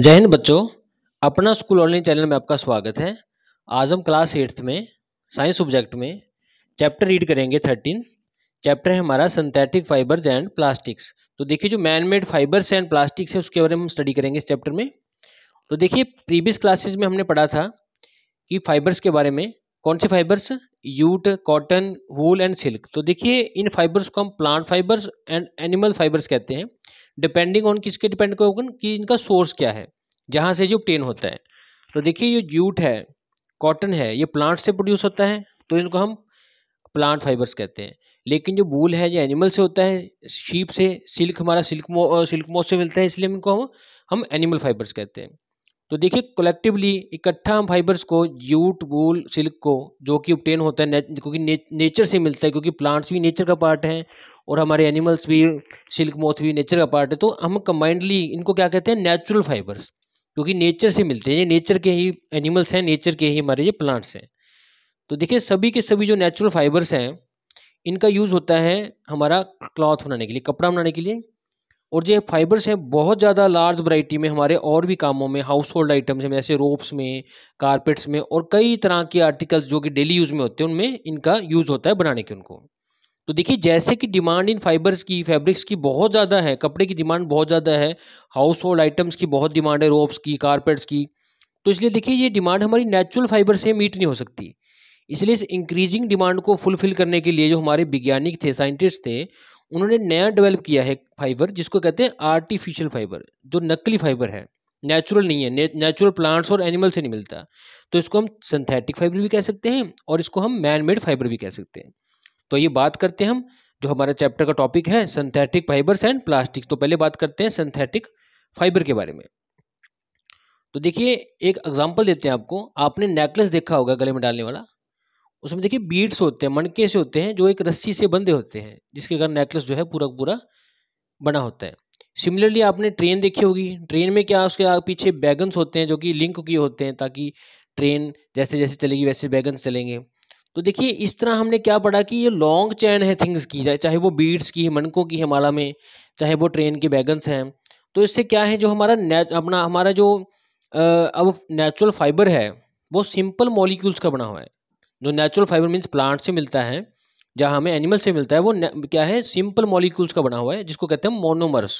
जय हिंद बच्चों अपना स्कूल ऑनलाइन चैनल में आपका स्वागत है आज हम क्लास एट्थ में साइंस सब्जेक्ट में चैप्टर रीड करेंगे थर्टीन चैप्टर है हमारा सिंथेटिक फाइबर्स एंड प्लास्टिक्स तो देखिए जो man made fibres and plastics है उसके बारे में हम स्टडी करेंगे इस चैप्टर में तो देखिए प्रीवियस क्लासेज में हमने पढ़ा था कि फाइबर्स के बारे में कौन से fibres jute cotton wool and silk तो देखिए इन फाइबर्स को हम plant fibres and animal fibres कहते हैं डिपेंडिंग ऑन किसके डिपेंड करोगन कि इनका सोर्स क्या है जहाँ से ये ऑप्टेन होता है तो देखिए ये जूट है कॉटन है ये प्लांट से प्रोड्यूस होता है तो इनको हम प्लांट फाइबर्स कहते हैं लेकिन जो बूल है ये एनिमल से होता है शीप से सिल्क हमारा सिल्क मो सिल्क मोस से मिलता है इसलिए इनको हम हम एनिमल फाइबर्स कहते हैं तो देखिए कलेक्टिवली इकट्ठा हम फाइबर्स को जूट बूल सिल्क को जो कि ऑप्टेन होता है क्योंकि ने, नेचर से मिलता है क्योंकि प्लांट्स भी नेचर का पार्ट है और हमारे एनिमल्स भी सिल्क मोथ भी नेचर का पार्ट है तो हम कंबाइंडली इनको क्या कहते हैं नेचुरल फाइबर्स क्योंकि नेचर से मिलते हैं ये नेचर के ही एनिमल्स हैं नेचर के ही हमारे ये प्लांट्स हैं तो देखिए सभी के सभी जो नेचुरल फाइबर्स हैं इनका यूज़ होता है हमारा क्लॉथ बनाने के लिए कपड़ा बनाने के लिए और जो फाइबर्स हैं बहुत ज़्यादा लार्ज वैरायटी में हमारे और भी कामों में हाउस होल्ड आइटम्स में जैसे रोप्स में कारपेट्स में और कई तरह के आर्टिकल्स जो कि डेली यूज़ में होते हैं उनमें इनका यूज़ होता है बनाने के उनको तो देखिए जैसे कि डिमांड इन फाइबर्स की फैब्रिक्स की बहुत ज़्यादा है कपड़े की डिमांड बहुत ज़्यादा है हाउस होल्ड आइटम्स की बहुत डिमांड है रोप्स की कारपेट्स की तो इसलिए देखिए ये डिमांड हमारी नेचुरल फाइबर से मीट नहीं हो सकती इसलिए इस इंक्रीजिंग डिमांड को फुलफिल करने के लिए जो हमारे वैज्ञानिक थे साइंटिस्ट थे उन्होंने नया डेवलप किया है फाइबर जिसको कहते हैं आर्टिफिशियल फाइबर जो नकली फाइबर है नेचुरल नहीं है नेचुरल प्लांट्स और एनिमल से नहीं मिलता तो इसको हम सिंथेटिक फाइबर भी कह सकते हैं और इसको हम मैन मेड फाइबर भी कह सकते हैं तो ये बात करते हैं हम जो हमारा चैप्टर का टॉपिक है सिंथेटिक फाइबर्स एंड प्लास्टिक तो पहले बात करते हैं सिंथेटिक फाइबर के बारे में तो देखिए एक एग्जांपल देते हैं आपको आपने नेकलेस देखा होगा गले में डालने वाला उसमें देखिए बीड्स होते हैं मणके से होते हैं जो एक रस्सी से बंधे होते हैं जिसके कारण नेकलेस जो है पूरा पूरा बना होता है सिमिलरली आपने ट्रेन देखी होगी ट्रेन में क्या उसके पीछे बैगन्स होते हैं जो कि लिंक किए होते हैं ताकि ट्रेन जैसे जैसे चलेगी वैसे बैगन्स चलेंगे तो देखिए इस तरह हमने क्या पढ़ा कि ये लॉन्ग चैन है थिंग्स की जाए चाहे वो बीड्स की है मनकों की है माला में चाहे वो ट्रेन के बैगन्स हैं तो इससे क्या है जो हमारा अपना हमारा जो अब नेचुरल फाइबर है वो सिंपल मॉलिक्यूल्स का बना हुआ है जो नेचुरल फाइबर मीन्स प्लांट से मिलता है जहाँ हमें एनिमल से मिलता है वो क्या है सिंपल मॉलिक्यूल्स का बना हुआ है जिसको कहते हैं मोनोमर्स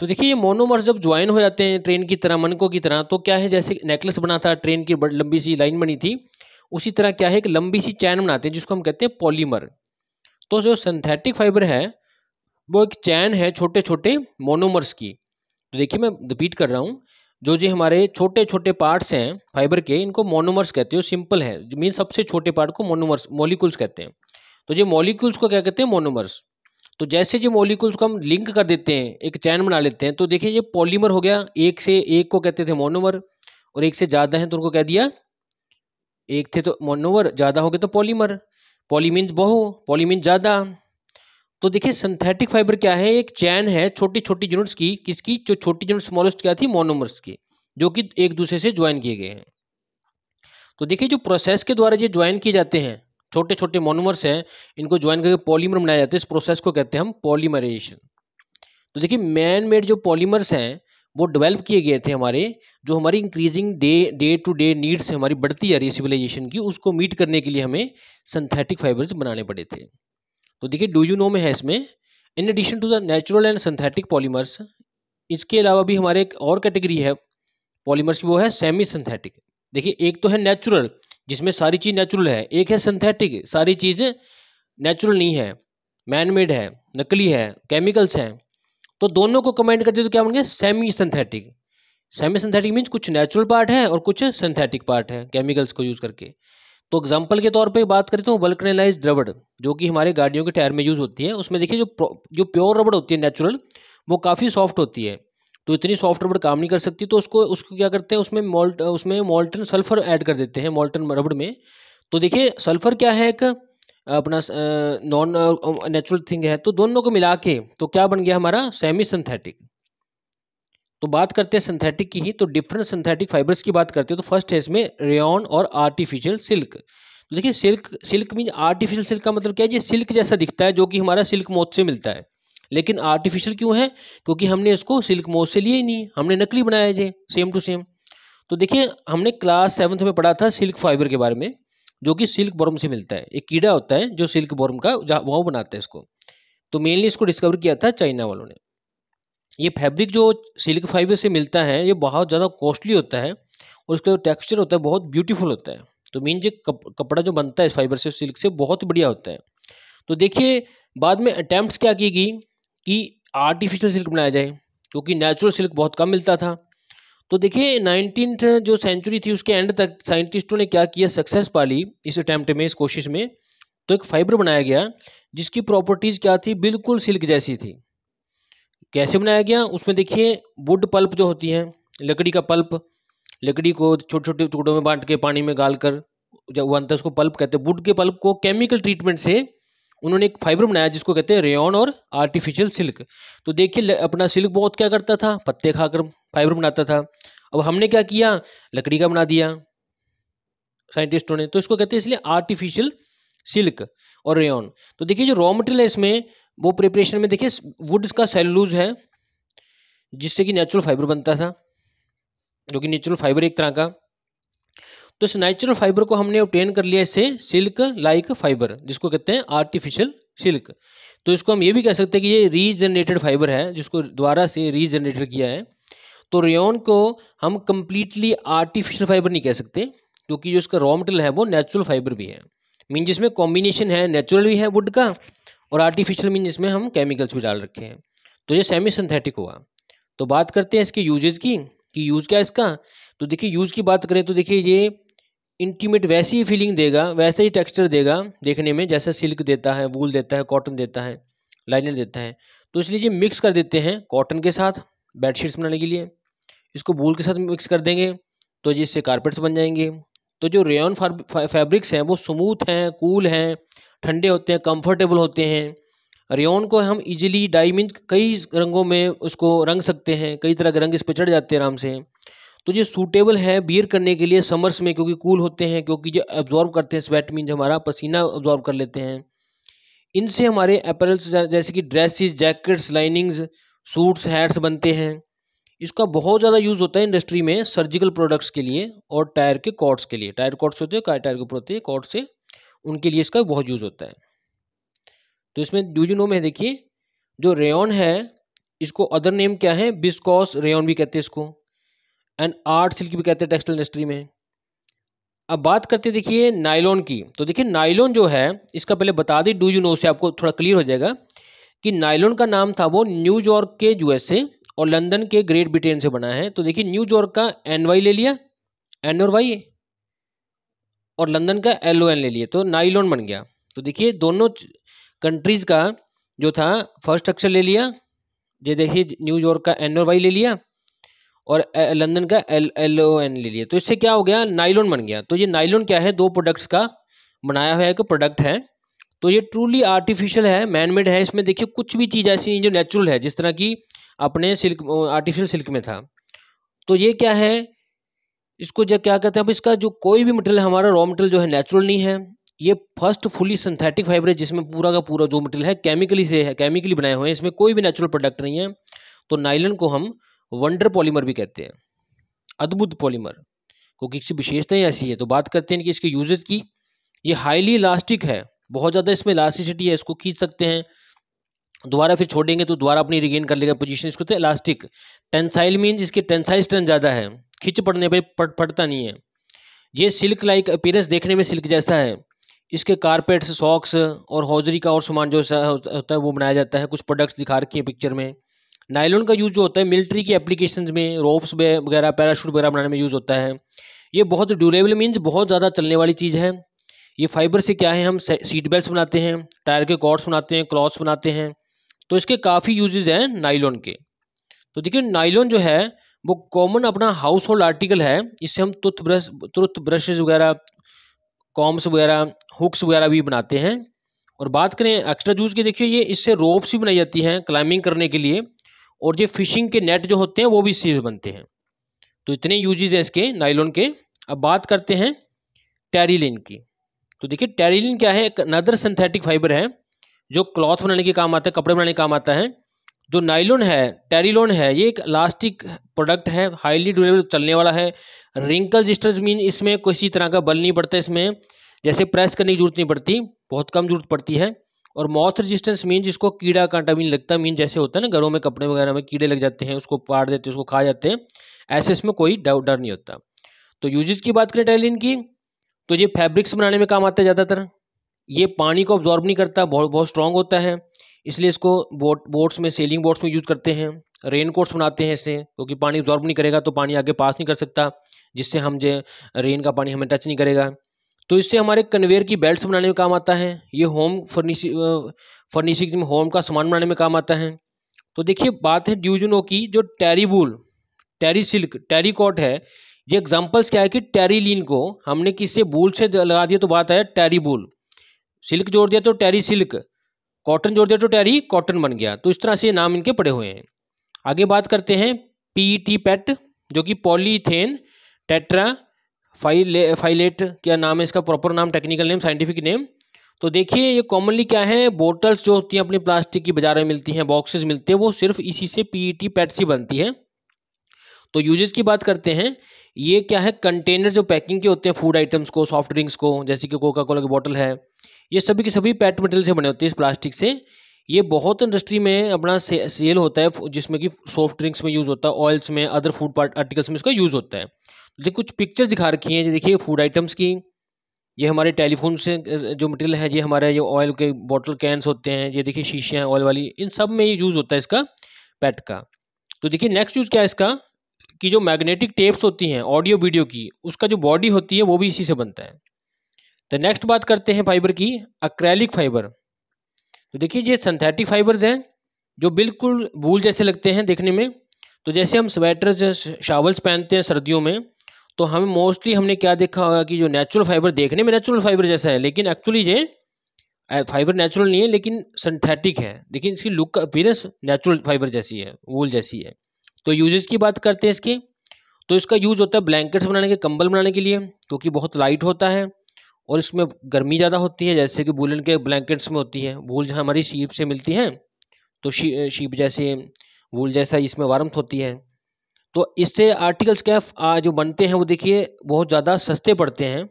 तो देखिए ये मोनोमर्स जब ज्वाइन हो जाते हैं ट्रेन की तरह मनकों की तरह तो क्या है जैसे नेकलेस बना था ट्रेन की बड़ी लंबी सी लाइन बनी थी उसी तरह क्या है एक लंबी सी चैन बनाते हैं जिसको हम कहते हैं पॉलीमर तो जो सिंथेटिक फाइबर है वो एक चैन है छोटे छोटे मोनोमर्स की तो देखिए मैं रिपीट कर रहा हूँ जो जो हमारे छोटे छोटे पार्ट्स हैं फाइबर के इनको मोनोमर्स कहते हैं सिंपल है मीन सबसे छोटे पार्ट को मोनोमर्स मॉलिक्यूल्स कहते हैं तो ये मॉलिक्यूल्स को क्या कहते हैं मोनोमर्स तो जैसे जो मॉलिक्यूल्स को हम लिंक कर देते हैं एक चैन बना लेते हैं तो देखिए ये पॉलीमर हो गया एक से एक को कहते थे मोनोमर और एक से ज़्यादा हैं तो उनको कह दिया एक थे तो मोनोवर ज़्यादा हो गए तो पॉलीमर पॉली बहु पॉलीमिन ज़्यादा तो देखिए सिंथेटिक फाइबर क्या है एक चैन है छोटी छोटी यूनिट्स की किसकी जो छोटी यूनिट स्मॉलेस्ट क्या थी मोनोमर्स की जो कि एक दूसरे से ज्वाइन किए गए हैं तो देखिए जो प्रोसेस के द्वारा ये ज्वाइन किए जाते हैं छोटे छोटे मोनोमर्स हैं इनको ज्वाइन करके पॉलीमर बनाया जाता है इस प्रोसेस को कहते हैं हम पॉलीमराइजेशन तो देखिए मैन मेड जो पॉलीमर्स हैं वो डेवलप किए गए थे हमारे जो हमारी increasing day day to day needs हमारी बढ़ती जा रही है सिविलाइजेशन की उसको मीट करने के लिए हमें सिंथेटिक फाइबर्स बनाने पड़े थे तो देखिए डू यू नो में है इसमें in addition to the natural and synthetic polymers इसके अलावा भी हमारे एक और कैटेगरी है पॉलीमर्स वो है सेमी सिंथेटिक देखिए एक तो है नेचुरल जिसमें सारी चीज़ नेचुरल है एक है सिंथेटिक सारी चीज़ नेचुरल नहीं है मैन मेड है नकली है केमिकल्स हैं तो दोनों को कंबाइन करते दिए तो क्या बन गया semi synthetic semi synthetic means कुछ नेचुरल पार्ट है और कुछ सिंथेटिक पार्ट है केमिकल्स को यूज़ करके तो एग्जाम्पल के तौर पे बात करें तो वल्कनाइज रबड़ जो कि हमारे गाड़ियों के टायर में यूज़ होती है उसमें देखिए जो जो प्योर रबड़ होती है नेचुरल वो काफ़ी सॉफ्ट होती है तो इतनी सॉफ्ट रबड़ काम नहीं कर सकती तो उसको उसको क्या करते हैं उसमें मोल्ट उसमें मोल्टन सल्फर ऐड कर देते हैं मोल्टन रबड़ में तो देखिए सल्फर क्या है एक अपना नॉन नेचुरल थिंग है तो दोनों को मिला के तो क्या बन गया हमारा सेमी सिंथेटिक तो बात करते हैं सिंथेटिक की ही तो डिफरेंट सिंथेटिक फाइबर्स की बात करते हैं तो फर्स्ट है इसमें रेन और आर्टिफिशियल सिल्क तो देखिए silk silk mean artificial silk का मतलब क्या है ये सिल्क जैसा दिखता है जो कि हमारा सिल्क मोथ से मिलता है लेकिन आर्टिफिशियल क्यों है क्योंकि हमने इसको सिल्क मोथ से लिए ही नहीं हमने नकली बनाया ये सेम टू सेम तो देखिए हमने क्लास सेवन्थ में पढ़ा था सिल्क फाइबर के बारे में जो कि सिल्क बॉर्म से मिलता है एक कीड़ा होता है जो सिल्क बॉर्म का वह बनाता है इसको तो मेनली इसको डिस्कवर किया था चाइना वालों ने ये फैब्रिक जो सिल्क फाइबर से मिलता है ये बहुत ज़्यादा कॉस्टली होता है और इसका जो टेक्स्चर होता है बहुत ब्यूटीफुल होता है तो मीन ये कप, कपड़ा जो बनता है इस फाइबर से सिल्क से बहुत बढ़िया होता है तो देखिए बाद में अटैम्प्ट क्या की गई कि आर्टिफिशियल सिल्क बनाया जाए क्योंकि नेचुरल सिल्क बहुत कम मिलता था तो देखिए नाइनटीन जो सेंचुरी थी उसके एंड तक साइंटिस्टों ने क्या किया सक्सेस पा ली इस अटैम्प्ट में इस कोशिश में तो एक फाइबर बनाया गया जिसकी प्रॉपर्टीज़ क्या थी बिल्कुल सिल्क जैसी थी कैसे बनाया गया उसमें देखिए वुड पल्प जो होती है लकड़ी का पल्प लकड़ी को छोटे छोटे टुकड़ों में बांट के पानी में गाल कर जब वो है उसको पल्प कहते हैं वुड के पल्प को केमिकल ट्रीटमेंट से उन्होंने एक फाइबर बनाया जिसको कहते हैं रेन और आर्टिफिशियल सिल्क तो देखिए अपना सिल्क बहुत क्या करता था पत्ते खाकर फाइबर बनाता था अब हमने क्या किया लकड़ी का बना दिया साइंटिस्टों ने तो इसको कहते हैं इसलिए आर्टिफिशियल सिल्क और रेन तो देखिए जो रॉ मटेरियल है इसमें वो प्रिपरेशन में देखिए वुड का सेलूज है जिससे कि नेचुरल फाइबर बनता था जो कि नेचुरल फाइबर एक तरह का तो इस नेचुरल फाइबर को हमने ऑप्टेन कर लिया इसे सिल्क लाइक फाइबर जिसको कहते हैं आर्टिफिशियल सिल्क तो इसको हम ये भी कह सकते हैं कि ये रीजनरेटेड फाइबर है जिसको दोबारा से रीजनरेटेड किया है तो रेन को हम कम्प्लीटली आर्टिफिशियल फाइबर नहीं कह सकते क्योंकि जो इसका रॉ मटेरियल है वो नेचुरल फाइबर भी है मीन जिसमें कॉम्बिनेशन है नेचुरल भी है वुड का और आर्टिफिशियल मीन जिसमें हम केमिकल्स भी डाल रखे हैं तो ये सेमी सिंथेटिक हुआ तो बात करते हैं इसके यूजेज की कि यूज़ क्या है इसका तो देखिए यूज़ की बात करें तो देखिए ये इंटीमेट वैसी ही फीलिंग देगा वैसे ही टेक्सचर देगा देखने में जैसे सिल्क देता है वूल देता है कॉटन देता है लाइनर देता है तो इसलिए मिक्स कर देते हैं कॉटन के साथ बेडशीट्स बनाने के लिए इसको वूल के साथ मिक्स कर देंगे तो जिससे कारपेट्स बन जाएंगे तो जो रेयन फैब्रिक्स हैं वो स्मूथ हैं कूल हैं ठंडे होते हैं कंफर्टेबल होते हैं रेयन को हम इजीली डाई मीन कई रंगों में उसको रंग सकते हैं कई तरह के रंग इस पर चढ़ जाते हैं आराम से तो ये सूटेबल हैं बियर करने के लिए समर्स में क्योंकि कूल होते हैं क्योंकि जो एब्जॉर्ब करते हैं स्वेट मीन हमारा पसीना ऑब्जॉर्व कर लेते हैं इनसे हमारे अपेरल्स जैसे कि dresses jackets linings suits hats बनते हैं इसका बहुत ज़्यादा यूज़ होता है इंडस्ट्री में सर्जिकल प्रोडक्ट्स के लिए और टायर के कॉर्ड्स के लिए टायर कॉर्ड्स होते हैं टायर के ऊपर होते हैं कॉर्ड से उनके लिए इसका बहुत यूज़ होता है तो इसमें नो में देखिए जो रेन है इसको अदर नेम क्या है बिस्कॉस रेन भी कहते हैं इसको एंड आर्ट सिल्क भी कहते हैं टेक्सटाइल इंडस्ट्री में अब बात करते देखिए नाइलॉन की तो देखिए नाइलॉन जो है इसका पहले बता दी डू यू नो से आपको थोड़ा क्लियर हो जाएगा कि नाइलॉन का नाम था वो न्यूयॉर्क के यूएसए और लंदन के ग्रेट ब्रिटेन से बना है तो देखिए न्यूयॉर्क का एन वाई ले लिया एन और वाई और लंदन का एल ओ एन ले लिया तो नाइलॉन बन गया तो देखिए दोनों कंट्रीज़ का जो था फर्स्ट स्ट्रक्चर ले लिया ये देखिए न्यूयॉर्क का एन और वाई ले लिया और लंदन का एल एल ओ एन ले लिया तो इससे क्या हो गया नाइलॉन बन गया तो ये नाइलॉन क्या है दो प्रोडक्ट्स का बनाया हुआ एक प्रोडक्ट है तो ये ट्रूली आर्टिफिशियल है मैनमेड है इसमें देखिए कुछ भी चीज़ ऐसी जो नेचुरल है जिस तरह की अपने सिल्क आर्टिफिशियल सिल्क में था तो ये क्या है इसको जब क्या कहते हैं अब इसका जो कोई भी मटेरियल हमारा रॉ मटेरियल जो है नेचुरल नहीं है ये फर्स्ट फुली सिंथेटिक फाइबर है जिसमें पूरा का पूरा जो मटेरियल है केमिकली से है केमिकली बनाए हुए हैं इसमें कोई भी नेचुरल प्रोडक्ट नहीं है तो नाइलन को हम वंडर पॉलीमर भी कहते हैं अद्भुत पॉलीमर क्योंकि इसकी विशेषताएं ऐसी है तो बात करते हैं कि इसके यूजेज की ये हाईली इलास्टिक है बहुत ज़्यादा इसमें इलास्टिसिटी है इसको खींच सकते हैं दोबारा फिर छोड़ेंगे तो दोबारा अपनी रिगेन कर लेगा पोजीशन इसको तो इलास्टिक टेंसाइल मीन्स इसके टेंसाइल स्ट्रेंथ ज़्यादा है खिंच पड़ने पर पट पड़ता नहीं है ये सिल्क लाइक अपीरेंस देखने में सिल्क जैसा है इसके कारपेट्स सॉक्स और हौजरी का और सामान जो होता है वो बनाया जाता है कुछ प्रोडक्ट्स दिखा रखी है पिक्चर में नायलॉन का यूज़ जो होता है मिलिट्री की एप्लीकेशन में रोप्स वगैरह पैराशूट वगैरह बनाने में यूज़ होता है ये बहुत ड्यूरेबल मीन्स बहुत ज़्यादा चलने वाली चीज़ है ये फाइबर से क्या है हम सीट बेल्ट बनाते हैं टायर के कॉर्ड्स बनाते हैं क्लॉथ्स बनाते हैं तो इसके काफ़ी यूजेज हैं नाइलॉन के तो देखिए नाइलॉन जो है वो कॉमन अपना हाउस होल्ड आर्टिकल है इससे हम टूथ ब्रश टूथ ब्रशेज वगैरह कॉम्स वगैरह हुक्स वगैरह भी बनाते हैं और बात करें एक्स्ट्रा जूस की देखिए ये इससे रोप्स भी बनाई जाती हैं क्लाइंबिंग करने के लिए और ये फिशिंग के नेट जो होते हैं वो भी इसी से बनते हैं तो इतने यूजेज हैं इसके नाइलॉन के अब बात करते हैं टेरिलिन की तो देखिए टेरिलिन क्या है एक नदर सिंथेटिक फाइबर है जो क्लॉथ बनाने के काम आता है कपड़े बनाने के काम आता है जो नाइलोन है टेरिलोन है ये एक इलास्टिक प्रोडक्ट है हाईली ड्यूरेबल चलने वाला है रिंकल जिस्टर्स मीन इसमें किसी तरह का बल नहीं पड़ता इसमें जैसे प्रेस करने की जरूरत नहीं पड़ती बहुत कम जरूरत पड़ती है और मॉथ रेजिस्टेंस मीन जिसको कीड़ा कांटा मीन लगता लगता मीन जैसे होता है ना घरों में कपड़े वगैरह में कीड़े लग जाते हैं उसको पाड़ देते हैं उसको खा जाते हैं ऐसे इसमें कोई डर नहीं होता तो यूजेज की बात करें टैलिन की तो ये फैब्रिक्स बनाने में काम आता है ज़्यादातर ये पानी को ऑब्जॉर्ब नहीं करता बहुत बहुत स्ट्रॉन्ग होता है इसलिए इसको बोट बोट्स में सेलिंग बोट्स में यूज़ करते हैं रेन कोट्स बनाते हैं इससे क्योंकि पानी ऑब्जॉर्ब नहीं करेगा तो पानी आगे पास नहीं कर सकता जिससे हम जो रेन का पानी हमें टच नहीं करेगा तो इससे हमारे कन्वेयर की बेल्ट्स बनाने में काम आता है ये होम फर्निशिंग फर्निशिंग होम का सामान बनाने में काम आता है तो देखिए बात है ड्यूजनो की जो टेरीबुल टेरी सिल्क टेरी कॉट है ये एग्जांपल्स क्या है कि टेरीलिन को हमने किससे बूल से लगा दिया तो बात है टेरीबुल सिल्क जोड़ दिया तो टेरी सिल्क कॉटन जोड़ दिया तो टेरी कॉटन बन गया तो इस तरह से नाम इनके पड़े हुए हैं आगे बात करते हैं पी टी पैट जो कि पॉलीथेन टेट्रा फाइले फाइलेट क्या नाम है इसका प्रॉपर नाम टेक्निकल नेम साइंटिफिक नेम तो देखिए ये कॉमनली क्या है बोटल्स जो होती हैं अपनी प्लास्टिक की बाज़ार में मिलती हैं बॉक्सेस मिलते हैं वो सिर्फ इसी से पीईटी पैट सी बनती है तो यूजेस की बात करते हैं ये क्या है कंटेनर जो पैकिंग के होते हैं फूड आइटम्स को सॉफ्ट ड्रिंक्स को जैसे कि कोका कोला की बॉटल है ये सभी के सभी पैट मटेरियल से बने होते हैं इस प्लास्टिक से ये बहुत इंडस्ट्री में अपना से, सेल होता है जिसमें कि सॉफ्ट ड्रिंक्स में यूज़ होता है ऑयल्स में अदर फूड आर्टिकल्स में इसका यूज़ होता है देखिए कुछ पिक्चर्स दिखा रखी हैं देखिए फूड आइटम्स की ये हमारे टेलीफोन से जो मटेरियल है ये हमारे ये ऑयल के बॉटल कैंस होते हैं ये देखिए शीशे हैं ऑयल वाली इन सब में ये यूज़ होता है इसका पैट का तो देखिए नेक्स्ट यूज़ क्या है इसका कि जो मैग्नेटिक टेप्स होती हैं ऑडियो वीडियो की उसका जो बॉडी होती है वो भी इसी से बनता है तो नेक्स्ट बात करते हैं फाइबर की अक्रैलिक फाइबर तो देखिए ये सिंथेटिक फाइबर्स हैं जो बिल्कुल भूल जैसे लगते हैं देखने में तो जैसे हम स्वेटर्स शावल्स पहनते हैं सर्दियों में तो हमें मोस्टली हमने क्या देखा होगा कि जो नेचुरल फाइबर देखने में नेचुरल फाइबर जैसा है लेकिन एक्चुअली ये फाइबर नेचुरल नहीं है लेकिन सिंथेटिक है लेकिन इसकी लुक का अपीरेंस नेचुरल फाइबर जैसी है वूल जैसी है तो यूजेज की बात करते हैं इसकी तो इसका यूज़ होता है ब्लैंकेट्स बनाने के कंबल बनाने के लिए क्योंकि तो बहुत लाइट होता है और इसमें गर्मी ज़्यादा होती है जैसे कि वूलन के ब्लैंकेट्स में होती है वूल जहाँ हमारी शीप से मिलती है तो शी शीप जैसे वूल जैसा इसमें वार्म होती है तो इससे आर्टिकल्स कैफ जो बनते हैं वो देखिए बहुत ज़्यादा सस्ते पड़ते हैं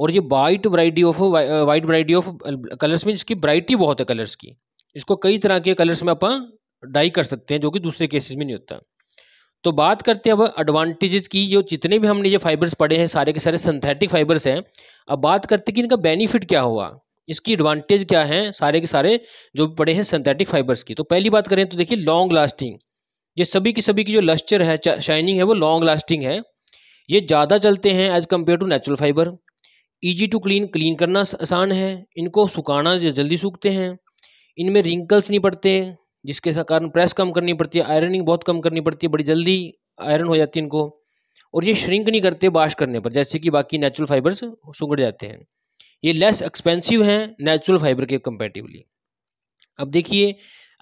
और ये wide variety of wide variety of colours में इसकी ब्राइटी बहुत है कलर्स की इसको कई तरह के कलर्स में अपन डाई कर सकते हैं जो कि दूसरे केसेस में नहीं होता तो बात करते हैं अब एडवांटेजेस की जो जितने भी हमने ये फाइबर्स पढ़े हैं सारे के सारे सिंथेटिक फाइबर्स हैं अब बात करते हैं कि इनका बेनिफिट क्या हुआ इसकी एडवांटेज क्या है सारे के सारे जो पड़े हैं सिंथेटिक फाइबर्स की तो पहली बात करें तो देखिए लॉन्ग लास्टिंग ये सभी की सभी की जो लस्चर है शाइनिंग है वो लॉन्ग लास्टिंग है ये ज़्यादा चलते हैं as compare to natural fibre easy to clean clean करना आसान है इनको सुखाना जल्दी सूखते हैं इनमें रिंकल्स नहीं पड़ते जिसके कारण प्रेस कम करनी पड़ती है आयरनिंग बहुत कम करनी पड़ती है बड़ी जल्दी आयरन हो जाती है इनको और ये श्रिंक नहीं करते वाश करने पर जैसे कि बाकी नेचुरल फाइबर्स सुगड़ जाते हैं ये लेस एक्सपेंसिव हैं नेचुरल फाइबर के कंपेटिवली अब देखिए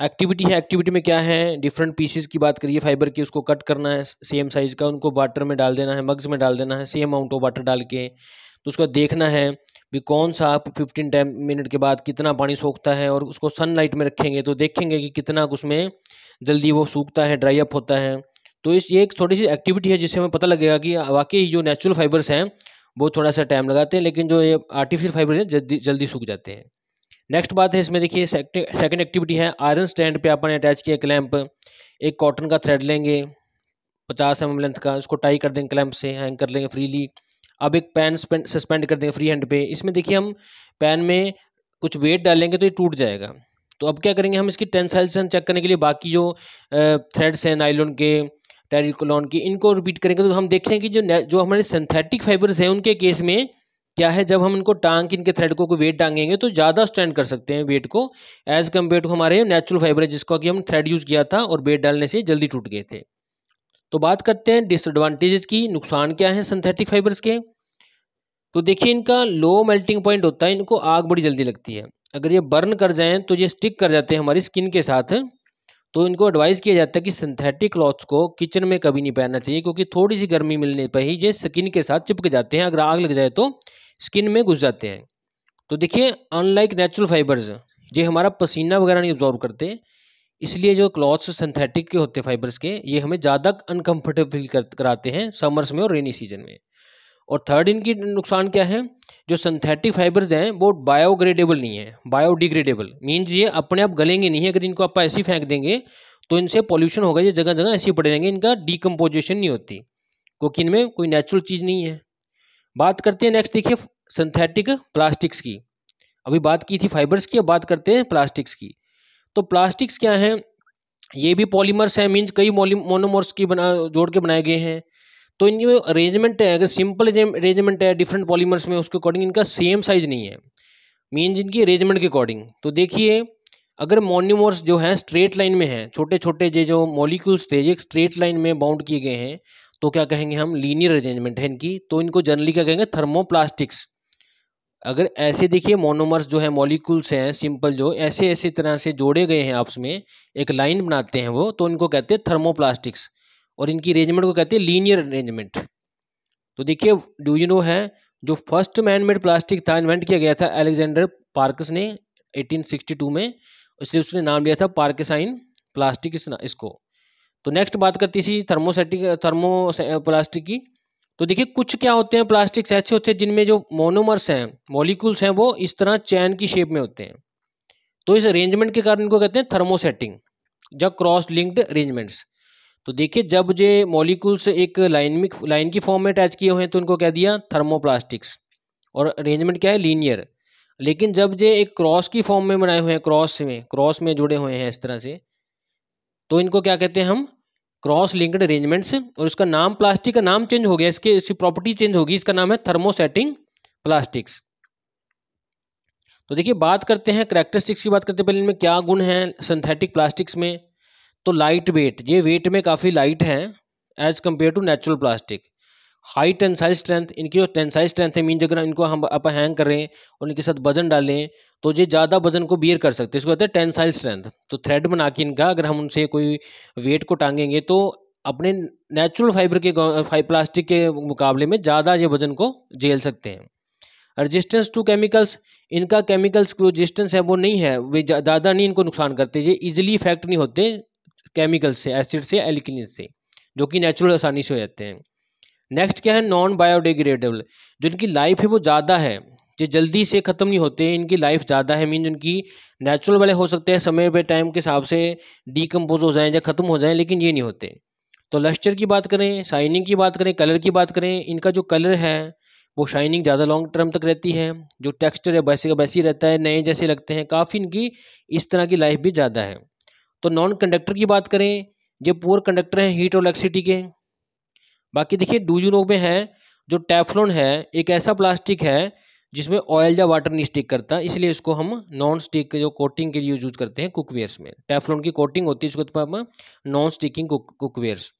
एक्टिविटी है एक्टिविटी में क्या है डिफरेंट पीसेस की बात करिए फाइबर की उसको कट करना है सेम साइज़ का उनको वाटर में डाल देना है मग्स में डाल देना है सेम अमाउंट ऑफ वाटर डाल के तो उसको देखना है भी कौन सा आप फिफ्टीन टाइम मिनट के बाद कितना पानी सोखता है और उसको सनलाइट में रखेंगे तो देखेंगे कि कितना उसमें जल्दी वो सूखता है ड्राई अप होता है तो इस ये एक थोड़ी सी एक्टिविटी है जिससे हमें पता लगेगा कि वाकई जो नेचुरल फाइबर्स हैं वो थोड़ा सा टाइम लगाते हैं लेकिन जो ये आर्टिफिशियल फाइबर हैं जल्दी जल्दी सूख जाते हैं नेक्स्ट बात है इसमें देखिए सेकंड एक्टिविटी है आयरन स्टैंड पे अपन अटैच किया क्लैंप एक कॉटन का थ्रेड लेंगे पचास एम लेंथ का उसको टाई कर देंगे क्लैंप से हैंग कर लेंगे फ्रीली अब एक पैन सस्पेंड कर देंगे फ्री हैंड पे इसमें देखिए हम पैन में कुछ वेट डालेंगे तो ये टूट जाएगा तो अब क्या करेंगे हम इसकी टेंसाइल से चेक करने के लिए बाकी जो थ्रेड्स हैं नाइलोन के टेरिकोलॉन के इनको रिपीट करेंगे तो हम देखेंगे कि जो जो हमारे सिंथेटिक फाइबर्स हैं उनके केस में क्या है जब हम इनको टांग इनके थ्रेड को वेट टांगेंगे तो ज़्यादा स्टैंड कर सकते हैं वेट को एज़ कम्पेयर टू हमारे नेचुरल फाइबर है जिसका कि हम थ्रेड यूज़ किया था और वेट डालने से जल्दी टूट गए थे तो बात करते हैं डिसएडवांटेजेस की नुकसान क्या है सिंथेटिक फाइबर्स के तो देखिए इनका लो मेल्टिंग पॉइंट होता है इनको आग बड़ी जल्दी लगती है अगर ये बर्न कर जाएँ तो ये स्टिक कर जाते हैं हमारी स्किन के साथ तो इनको एडवाइस किया जाता है कि सिंथेटिक क्लॉथ्स को किचन में कभी नहीं पहनना चाहिए क्योंकि थोड़ी सी गर्मी मिलने पर ही ये स्किन के साथ चिपक जाते हैं अगर आग लग जाए तो स्किन में घुस जाते हैं तो देखिए अनलाइक नेचुरल फाइबर्स ये हमारा पसीना वगैरह नहीं ऑब्जॉर्व करते इसलिए जो क्लॉथ्स सिंथेटिक के होते फाइबर्स के ये हमें ज़्यादा अनकम्फर्टेबल फील कराते हैं समर्स में और रेनी सीजन में और थर्ड इनकी नुकसान क्या है जो सिंथेटिक फाइबर्स हैं वो बायोग्रेडेबल नहीं है बायोडिग्रेडेबल मीन्स ये अपने आप गलेंगे नहीं अगर इनको आप ऐसे फेंक देंगे तो इनसे पॉल्यूशन होगा ये जगह जगह ऐसे पड़े रहेंगे इनका डिकम्पोजिशन नहीं होती क्योंकि इनमें कोई नेचुरल चीज़ नहीं है बात करते हैं नेक्स्ट देखिए सिंथेटिक प्लास्टिक्स की अभी बात की थी फाइबर्स की अब बात करते हैं प्लास्टिक्स की तो प्लास्टिक्स क्या हैं ये भी पॉलीमर्स हैं मीन्स कई मोनोमर्स की बना जोड़ के बनाए गए हैं तो इनकी अरेंजमेंट है अगर सिंपल अरेंजमेंट है डिफरेंट पॉलीमर्स में उसके अकॉर्डिंग इनका सेम साइज नहीं है मीन्स इनकी अरेंजमेंट के अकॉर्डिंग तो देखिए अगर मोनोमर्स जो हैं स्ट्रेट लाइन में हैं छोटे छोटे जो जो मॉलिक्यूल्स थे ये स्ट्रेट लाइन में बाउंड किए गए हैं तो क्या कहेंगे हम लीनियर अरेंजमेंट है इनकी तो इनको जनरली क्या कहेंगे थर्मोप्लास्टिक्स अगर ऐसे देखिए मोनोमर्स जो है मॉलिक्यूल्स हैं सिंपल जो ऐसे ऐसे तरह से जोड़े गए हैं आपस में एक लाइन बनाते हैं वो तो इनको कहते हैं थर्मोप्लास्टिक्स और इनकी अरेंजमेंट को कहते हैं लीनियर अरेंजमेंट तो देखिए डू यू नो है जो फर्स्ट मैनमेड प्लास्टिक था इन्वेंट किया गया था अलेक्जेंडर पार्कस ने 1862 में इसलिए उसने नाम लिया था पार्कसाइन प्लास्टिक इसको तो नेक्स्ट बात करती थी थर्मोसेटिक थर्मो प्लास्टिक की तो देखिए कुछ क्या होते हैं प्लास्टिक्स ऐसे होते हैं जिनमें जो मोनोमर्स हैं मॉलिक्यूल्स हैं वो इस तरह चैन की शेप में होते हैं तो इस अरेंजमेंट के कारण इनको कहते हैं थर्मोसेटिंग या क्रॉस लिंक्ड अरेंजमेंट्स तो देखिए जब जे मॉलिक्यूल्स एक लाइन में लाइन की फॉर्म में अटैच किए हुए हैं तो उनको कह दिया थर्मोप्लास्टिक्स और अरेंजमेंट क्या है लीनियर लेकिन जब जे एक क्रॉस की फॉर्म में बनाए हुए हैं क्रॉस में क्रॉस में जुड़े हुए हैं इस तरह से तो इनको क्या कहते हैं हम क्रॉस लिंक्ड अरेंजमेंट्स और इसका नाम प्लास्टिक का नाम चेंज हो गया इसके इसकी प्रॉपर्टी चेंज होगी इसका नाम है थर्मोसेटिंग प्लास्टिक्स तो देखिए बात करते हैं करेक्टरिस्टिक्स की बात करते हैं पहले इनमें क्या गुण हैं सिंथेटिक प्लास्टिक्स में तो लाइट वेट ये वेट में काफ़ी लाइट हैं as compare to natural plastic high tensile strength इनकी जो टेंसाइल स्ट्रेंथ है मीन अगर इनको हम अपन हैंग करें और इनके साथ वजन डालें तो ये ज़्यादा वजन को बियर कर सकते हैं इसको कहते हैं टेंसाइल स्ट्रेंथ तो थ्रेड बना के इनका अगर हम उनसे कोई वेट को टांगेंगे तो अपने नेचुरल फाइबर के प्लास्टिक के मुकाबले में ज़्यादा ये वजन को झेल सकते हैं रजिस्टेंस टू केमिकल्स इनका केमिकल्स को रजिस्टेंस है वो नहीं है वे ज़्यादा नहीं इनको नुकसान करते ये इजिली इफेक्ट नहीं होते केमिकल्स से एसिड से एलिकिन से जो कि नेचुरल आसानी से हो जाते हैं नेक्स्ट क्या है नॉन बायोडिग्रेडेबल जिनकी लाइफ है वो ज़्यादा है जो जल्दी से ख़त्म नहीं होते इनकी लाइफ ज़्यादा है मीन उनकी नेचुरल वाले हो सकते हैं समय पे टाइम के हिसाब से डिकम्पोज हो जाएँ या ख़त्म हो जाएँ लेकिन ये नहीं होते तो लश्चर की बात करें शाइनिंग की बात करें कलर की बात करें इनका जो कलर है वो शाइनिंग ज़्यादा लॉन्ग टर्म तक रहती है जो टेक्स्चर है वैसे का वैसे रहता है नए जैसे लगते हैं काफ़ी इनकी इस तरह की लाइफ भी ज़्यादा है तो नॉन कंडक्टर की बात करें ये पोअर कंडक्टर हैं हीट और इलेक्ट्रिसिटी के बाकी देखिए डूजू रोग में है जो टैफलोन है एक ऐसा प्लास्टिक है जिसमें ऑयल या वाटर नहीं स्टिक करता इसलिए इसको हम नॉन स्टिक जो कोटिंग के लिए यूज करते हैं कुकवेयर्स में टेफलोन की कोटिंग होती है इसको बाद नॉन स्टिकिंग कुकवेयर्स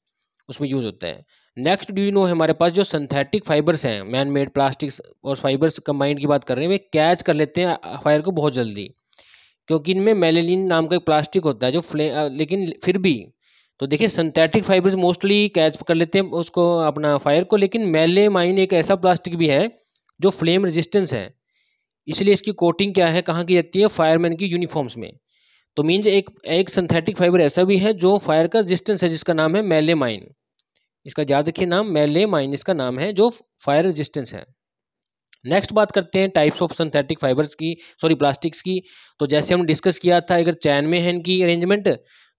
उसमें यूज होता है नेक्स्ट डू यू नो हमारे पास जो सिंथेटिक फाइबर्स हैं मैन मेड प्लास्टिक्स और फाइबर्स कंबाइंड की बात कर रहे हैं वे कैच कर लेते हैं फायर को बहुत जल्दी क्योंकि इनमें मेलेलिन नाम का एक प्लास्टिक होता है जो फ्ले लेकिन फिर भी तो देखिए सिंथेटिक फाइबर्स मोस्टली कैच कर लेते हैं उसको अपना फायर को लेकिन मेलेमाइन एक ऐसा प्लास्टिक भी है जो फ्लेम रेजिस्टेंस है इसलिए इसकी कोटिंग क्या है कहाँ की जाती है फायरमैन की यूनिफॉर्म्स में तो मीन्स एक एक सिंथेटिक फाइबर ऐसा भी है जो फायर का रेजिस्टेंस है जिसका नाम है मेले माइन इसका याद रखिए नाम मेले माइन इसका नाम है जो फायर रेजिस्टेंस है नेक्स्ट बात करते हैं टाइप्स ऑफ सिंथेटिक फाइबर्स की सॉरी प्लास्टिक्स की तो जैसे हमने डिस्कस किया था अगर चैन में है इनकी अरेंजमेंट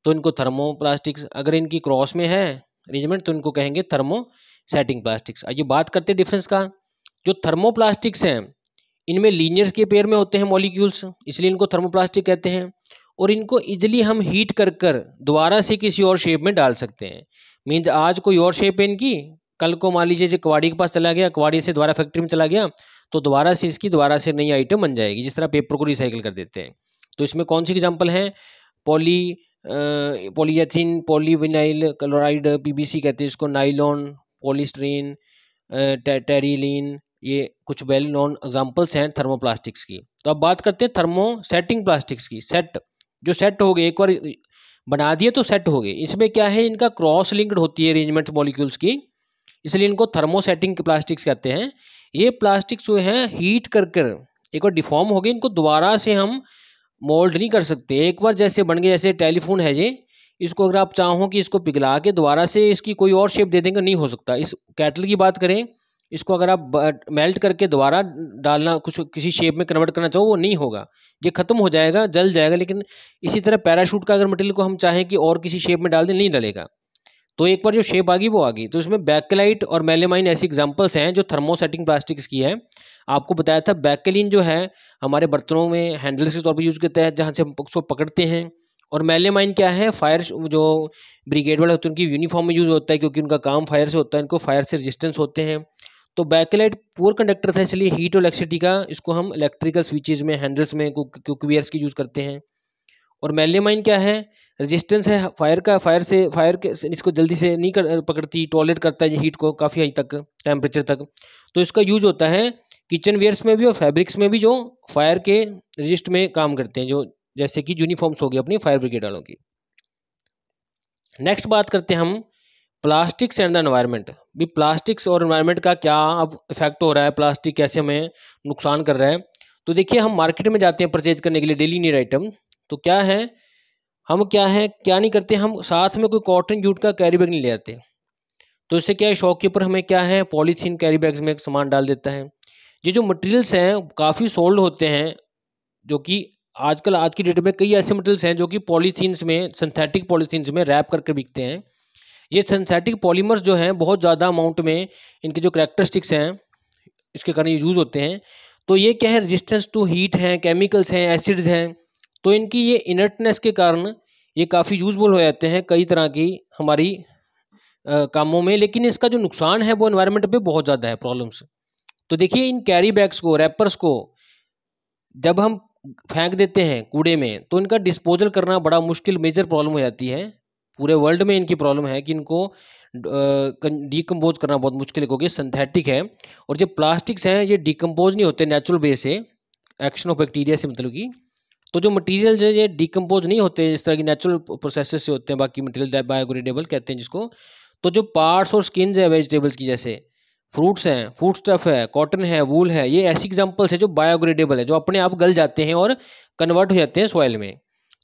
तो इनको थर्मो प्लास्टिक्स अगर इनकी क्रॉस में है अरेंजमेंट तो इनको कहेंगे थर्मो सेटिंग प्लास्टिक्स आइए बात करते हैं डिफरेंस का जो थर्मोप्लास्टिक्स हैं इनमें लीनियर्स के पेयर में होते हैं मॉलिक्यूल्स इसलिए इनको थर्मोप्लास्टिक कहते हैं और इनको इजिली हम हीट कर कर दोबारा से किसी और शेप में डाल सकते हैं मीन्स आज कोई और शेप है इनकी कल को मान लीजिए जो कवाड़ी के पास चला गया कवाड़ी से दोबारा फैक्ट्री में चला गया तो दोबारा से इसकी दोबारा से नई आइटम बन जाएगी जिस तरह पेपर को रिसाइकिल कर देते हैं तो इसमें कौन सी एग्जाम्पल हैं poly polythene polyvinyl chloride P कहते हैं इसको नाइलॉन पोलिस्ट्रीन टेरिलीन ये कुछ वेल नॉन एग्जाम्पल्स हैं थर्मोप्लास्टिक्स की तो अब बात करते हैं थर्मो सेटिंग प्लास्टिक्स की सेट जो सेट हो गए एक बार बना दिए तो सेट हो गए इसमें क्या है इनका क्रॉस लिंक्ड होती है अरेंजमेंट मॉलिक्यूल्स की इसलिए इनको थर्मोसेटिंग प्लास्टिक्स कहते हैं ये प्लास्टिक्स जो हैं हीट कर कर एक बार डिफॉर्म हो गए इनको दोबारा से हम मोल्ड नहीं कर सकते एक बार जैसे बन गए जैसे टेलीफोन है ये इसको अगर आप चाहो कि इसको पिघला के दोबारा से इसकी कोई और शेप दे देंगे नहीं हो सकता इस कैटल की बात करें इसको अगर आप मेल्ट करके दोबारा डालना कुछ किसी शेप में कन्वर्ट करना चाहो वो नहीं होगा ये ख़त्म हो जाएगा जल जाएगा लेकिन इसी तरह पैराशूट का अगर मटेरियल को हम चाहें कि और किसी शेप में डाल दें नहीं डलेगा तो एक बार जो शेप आ गई वो आ गई तो इसमें बैकलाइट और मेलेमाइन ऐसी एग्जांपल्स हैं जो थर्मोसेटिंग प्लास्टिक्स की है आपको बताया था बैकलिन जो है हमारे बर्तनों में हैंडल्स के तौर पर यूज़ करते हैं जहाँ से हम उसको पकड़ते हैं और मेलेमाइन क्या है फायर जो ब्रिगेड वाले होते हैं उनकी यूनिफॉर्म में यूज़ होता है क्योंकि उनका काम फायर से होता है इनको फायर से रजिस्टेंस होते हैं तो बैकलाइट पोअर कंडक्टर था इसलिए हीट और इलेक्ट्रिसिटी का इसको हम इलेक्ट्रिकल स्विचेज में हैंडल्स में क्यूक्वियर्स की यूज़ करते हैं और मेलेमाइन क्या है रेजिस्टेंस है फायर का फायर से फायर के इसको जल्दी से नहीं कर पकड़ती टॉयलेट करता है हीट को काफ़ी हाई तक टेम्परेचर तक तो इसका यूज होता है किचन वेयर्स में भी और फैब्रिक्स में भी जो फायर के रजिस्ट में काम करते हैं जो जैसे कि यूनिफॉर्म्स हो गए अपनी फायर ब्रिगेड वालों की नेक्स्ट बात करते हैं हम प्लास्टिक्स एंड द एनवायरनमेंट भी प्लास्टिक्स और एनवायरनमेंट का क्या अब इफेक्ट हो रहा है प्लास्टिक कैसे हमें नुकसान कर रहा है तो देखिए हम मार्केट में जाते हैं परचेज करने के लिए डेली नीड आइटम तो क्या है हम क्या है क्या नहीं करते हम साथ में कोई कॉटन जूट का कैरी बैग नहीं ले आते तो इससे क्या है शॉपकीपर हमें क्या है पॉलीथीन कैरी बैग्स में सामान डाल देता है ये जो मटेरियल्स हैं काफ़ी सोल्ड होते हैं जो कि आजकल आज की डेट में कई ऐसे मटेरियल्स हैं जो कि पॉलीथीन्स में सिंथेटिक पॉलीथीन्स में रैप करके बिकते हैं ये सिंथेटिक पॉलीमर्स जो हैं बहुत ज़्यादा अमाउंट में इनके जो करेक्टरिस्टिक्स हैं इसके कारण यूज़ होते हैं तो ये क्या है रजिस्टेंस टू हीट हैं केमिकल्स हैं एसिड्स हैं तो इनकी ये इनर्टनेस के कारण ये काफ़ी यूजफुल हो जाते हैं कई तरह की हमारी आ, कामों में लेकिन इसका जो नुकसान है वो इन्वायरमेंट पे बहुत ज़्यादा है प्रॉब्लम्स तो देखिए इन कैरी बैग्स को रैपर्स को जब हम फेंक देते हैं कूड़े में तो इनका डिस्पोजल करना बड़ा मुश्किल मेजर प्रॉब्लम हो जाती है पूरे वर्ल्ड में इनकी प्रॉब्लम है कि इनको डिकम्पोज करना बहुत मुश्किल होगी सिंथेटिक है और जो प्लास्टिक्स हैं ये डिकम्पोज नहीं होते नेचुरल वे से एक्शन ऑफ बैक्टीरिया से मतलब कि तो जो मटेरियल है ये डिकम्पोज नहीं होते इस तरह की नेचुरल प्रोसेस से होते हैं बाकी मटेरियल बायोग्रेडेबल कहते हैं जिसको तो जो पार्ट्स और स्किन्स हैं वेजिटेबल्स की जैसे फ्रूट्स हैं फूड स्टफ है कॉटन है वूल है ये ऐसी एग्जाम्पल्स है जो बायोग्रेडेबल है जो अपने आप गल जाते हैं और कन्वर्ट हो जाते हैं सॉइल में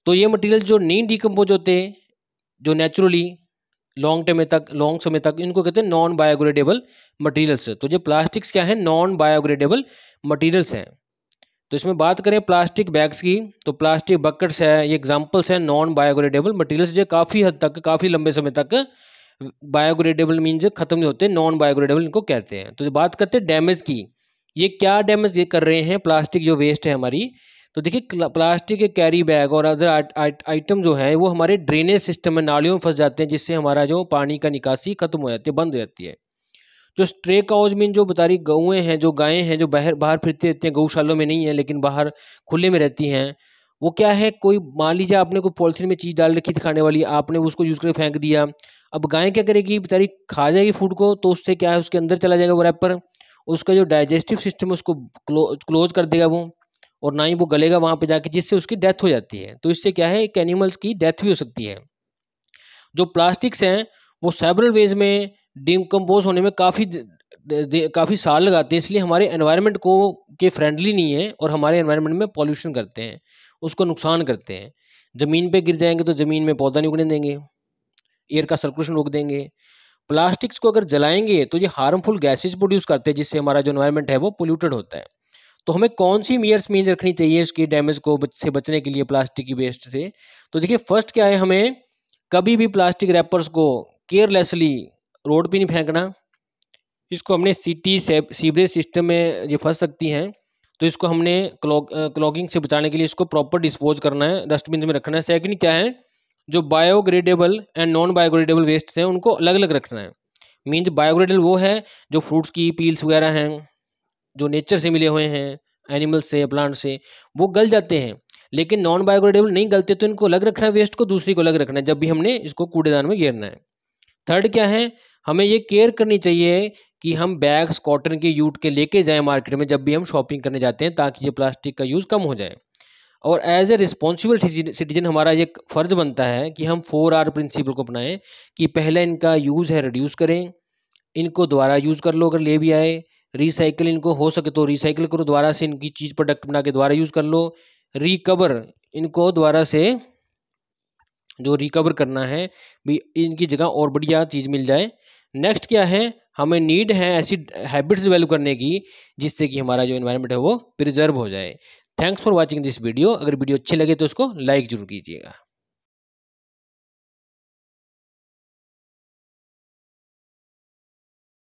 तो ये मटेरियल जो नहीं डिकम्पोज होते जो नेचुरली लॉन्ग टर्म तक लॉन्ग समय तक इनको कहते हैं नॉन बायोग्रेडेबल मटेरियल्स तो ये प्लास्टिक्स क्या है नॉन बायोग्रेडेबल मटेरियल्स हैं तो इसमें बात करें प्लास्टिक बैग्स की तो प्लास्टिक बकेट्स है ये एग्जांपल्स हैं नॉन बायोग्रेडेबल मटेरियल्स जो काफ़ी हद तक काफ़ी लंबे समय तक बायोग्रेडेबल मीन्स खत्म नहीं होते नॉन बायोग्रेडेबल इनको कहते हैं तो बात करते हैं डैमेज की ये क्या डैमेज ये कर रहे हैं प्लास्टिक जो वेस्ट है हमारी तो देखिए प्लास्टिक के कैरी बैग और अदर आइटम जो है वो हमारे ड्रेनेज सिस्टम में नालियों में फंस जाते हैं जिससे हमारा जो पानी का निकासी खत्म हो जाती है बंद हो जाती है जो स्ट्रे काउज में जो रही गऊँ हैं जो गायें हैं जो बाहर बाहर फिरती रहती हैं गौशालों में नहीं है लेकिन बाहर खुले में रहती हैं वो क्या है कोई मान लीजिए आपने कोई पॉलिथीन में चीज़ डाल रखी दिखाने वाली आपने उसको यूज़ करके फेंक दिया अब गाय क्या करेगी बेचारी खा जाएगी फूड को तो उससे क्या है उसके अंदर चला जाएगा वो रैपर उसका जो डाइजेस्टिव सिस्टम है उसको क्लो, क्लोज कर देगा वो और ना ही वो गलेगा वहाँ पे जाके जिससे उसकी डेथ हो जाती है तो इससे क्या है एक एनिमल्स की डेथ भी हो सकती है जो प्लास्टिक्स हैं वो सेबरल वेज में डिकम्पोज होने में काफ़ी काफ़ी साल लगाते हैं इसलिए हमारे एनवायरनमेंट को के फ्रेंडली नहीं है और हमारे एनवायरनमेंट में पॉल्यूशन करते हैं उसको नुकसान करते हैं ज़मीन पे गिर जाएंगे तो ज़मीन में पौधा नहीं उगने देंगे एयर का सर्कुलेशन रोक देंगे प्लास्टिक्स को अगर जलाएंगे तो ये हार्मफुल गैसेज प्रोड्यूस करते हैं जिससे हमारा जो इन्वायरमेंट है वो पोल्यूटेड होता है तो हमें कौन सी मेयर्स मीन रखनी चाहिए इसके डैमेज को से बचने के लिए प्लास्टिक की वेस्ट से तो देखिए फर्स्ट क्या है हमें कभी भी प्लास्टिक रैपर्स को केयरलेसली रोड पे नहीं फेंकना इसको हमने सिटी सीवरेज सिस्टम में ये फंस सकती हैं तो इसको हमने क्लॉग क्लॉगिंग से बचाने के लिए इसको प्रॉपर डिस्पोज करना है डस्टबिन में रखना है सेकंड क्या है जो biodegradable and non biodegradable waste हैं उनको अलग अलग रखना है मीन्स बायोग्रेडेबल वो है जो फ्रूट्स की पील्स वगैरह हैं जो नेचर से मिले हुए हैं एनिमल से प्लांट से वो गल जाते हैं लेकिन नॉन बायोग्रेडेबल नहीं गलते तो इनको अलग रखना है वेस्ट को दूसरी को अलग रखना है जब भी हमने इसको कूड़ेदान में घेरना है थर्ड क्या है हमें ये केयर करनी चाहिए कि हम बैग्स कॉटन के यूट के लेके जाएं मार्केट में जब भी हम शॉपिंग करने जाते हैं ताकि ये प्लास्टिक का यूज़ कम हो जाए और एज ए रिस्पॉन्सिबल सिटीजन हमारा ये फ़र्ज़ बनता है कि हम फोर आर प्रिंसिपल को अपनाएं कि पहले इनका यूज़ है रिड्यूस करें इनको दोबारा यूज़ कर लो अगर ले भी आए रिसाइकिल इनको हो सके तो रिसाइकिल करो दोबारा से इनकी चीज़ प्रोडक्ट बना के दोबारा यूज़ कर लो रिकवर इनको दोबारा से जो रिकवर करना है भी इनकी जगह और बढ़िया चीज़ मिल जाए नेक्स्ट क्या है हमें नीड है ऐसी हैबिट्स डेवलप करने की जिससे कि हमारा जो इन्वायरमेंट है वो प्रिजर्व हो जाए thanks for watching this video अगर वीडियो अच्छी लगे तो उसको लाइक ज़रूर कीजिएगा